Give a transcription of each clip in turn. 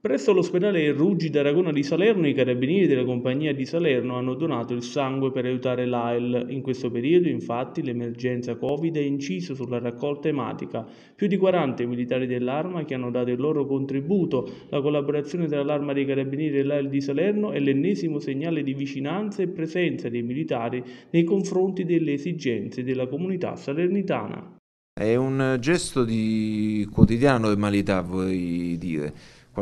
Presso l'ospedale Ruggi d'Aragona di Salerno, i carabinieri della compagnia di Salerno hanno donato il sangue per aiutare l'AIL. In questo periodo, infatti, l'emergenza Covid ha inciso sulla raccolta ematica. Più di 40 militari dell'Arma che hanno dato il loro contributo. La collaborazione tra l'Arma dei Carabinieri e l'AIL di Salerno è l'ennesimo segnale di vicinanza e presenza dei militari nei confronti delle esigenze della comunità salernitana. È un gesto di quotidiano normalità, vorrei dire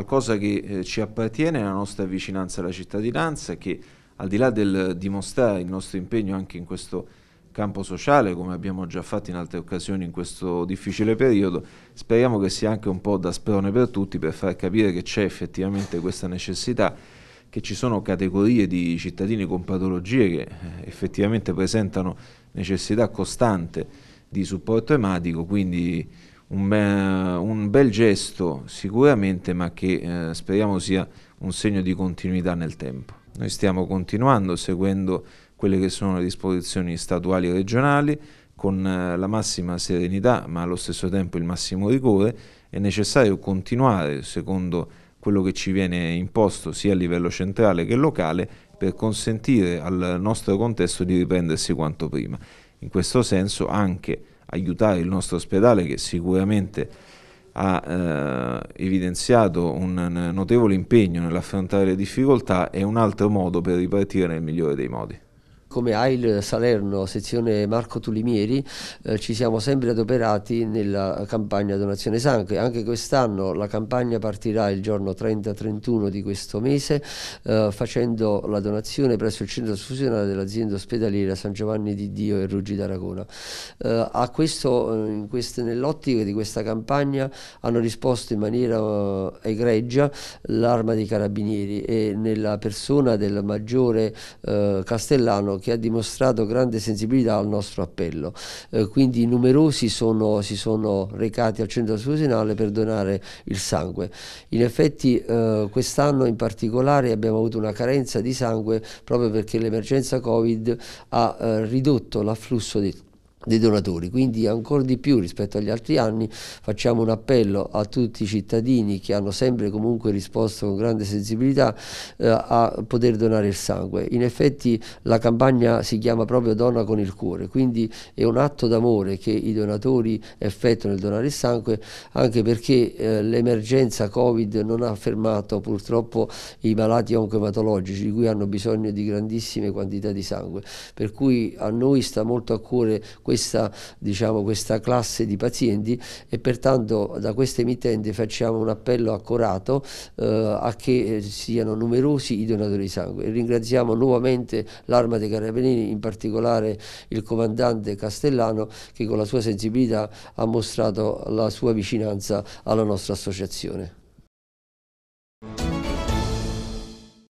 qualcosa che eh, ci appartiene, la nostra vicinanza alla cittadinanza, che al di là del dimostrare il nostro impegno anche in questo campo sociale, come abbiamo già fatto in altre occasioni in questo difficile periodo, speriamo che sia anche un po' da sprone per tutti per far capire che c'è effettivamente questa necessità, che ci sono categorie di cittadini con patologie che eh, effettivamente presentano necessità costante di supporto ematico, quindi un, be un bel gesto sicuramente, ma che eh, speriamo sia un segno di continuità nel tempo. Noi stiamo continuando seguendo quelle che sono le disposizioni statuali e regionali con eh, la massima serenità ma allo stesso tempo il massimo rigore, è necessario continuare secondo quello che ci viene imposto sia a livello centrale che locale per consentire al nostro contesto di riprendersi quanto prima. In questo senso anche aiutare il nostro ospedale che sicuramente ha eh, evidenziato un notevole impegno nell'affrontare le difficoltà è un altro modo per ripartire nel migliore dei modi come AIL Salerno, sezione Marco Tulimieri, eh, ci siamo sempre adoperati nella campagna donazione sangue. Anche quest'anno la campagna partirà il giorno 30-31 di questo mese eh, facendo la donazione presso il centro fusionale dell'azienda ospedaliera San Giovanni di Dio e Ruggi d'Aragona. Eh, eh nell'ottica di questa campagna hanno risposto in maniera eh, egregia l'Arma dei Carabinieri e nella persona del maggiore eh, Castellano che ha dimostrato grande sensibilità al nostro appello. Eh, quindi numerosi sono, si sono recati al centro scusinale per donare il sangue. In effetti eh, quest'anno in particolare abbiamo avuto una carenza di sangue proprio perché l'emergenza Covid ha eh, ridotto l'afflusso di dei donatori, quindi ancora di più rispetto agli altri anni facciamo un appello a tutti i cittadini che hanno sempre comunque risposto con grande sensibilità eh, a poter donare il sangue. In effetti la campagna si chiama proprio Donna con il cuore, quindi è un atto d'amore che i donatori effettuano nel donare il sangue anche perché eh, l'emergenza Covid non ha fermato purtroppo i malati oncoematologici di cui hanno bisogno di grandissime quantità di sangue, per cui a noi sta molto a cuore questo questa, diciamo, questa classe di pazienti e pertanto da questa emittente facciamo un appello accorato eh, a che eh, siano numerosi i donatori di sangue. ringraziamo nuovamente l'Arma dei Carabinieri, in particolare il comandante Castellano che con la sua sensibilità ha mostrato la sua vicinanza alla nostra associazione.